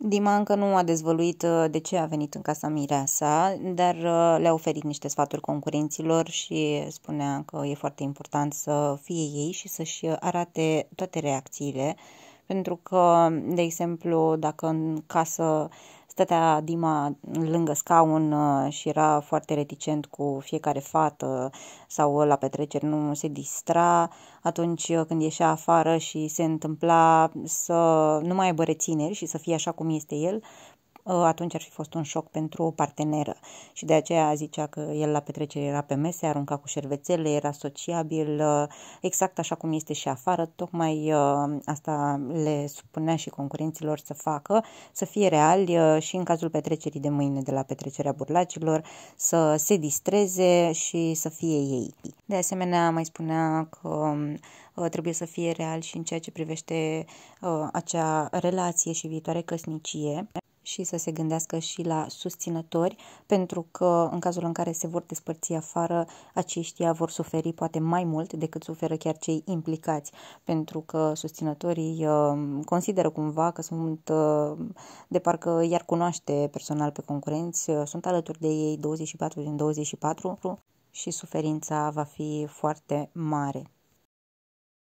Dima încă nu a dezvăluit uh, de ce a venit în casa sa, dar uh, le-a oferit niște sfaturi concurenților și spunea că e foarte important să fie ei și să-și arate toate reacțiile, pentru că, de exemplu, dacă în casă Stătea Dima lângă scaun uh, și era foarte reticent cu fiecare fată sau la petreceri, nu se distra. Atunci uh, când ieșea afară și se întâmpla să nu mai aibă rețineri și să fie așa cum este el, Ă, atunci ar fi fost un șoc pentru o parteneră și de aceea zicea că el la petrecere era pe mese, arunca cu șervețele, era sociabil, ă, exact așa cum este și afară, tocmai ă, asta le supunea și concurenților să facă, să fie reali și în cazul petrecerii de mâine de la petrecerea burlacilor, să se distreze și să fie ei. De asemenea, mai spunea că trebuie să fie real și în ceea ce privește acea relație și viitoare căsnicie și să se gândească și la susținători, pentru că în cazul în care se vor despărți afară, aceștia vor suferi poate mai mult decât suferă chiar cei implicați, pentru că susținătorii um, consideră cumva că sunt, um, de parcă iar cunoaște personal pe concurenți, uh, sunt alături de ei 24 din 24 și suferința va fi foarte mare.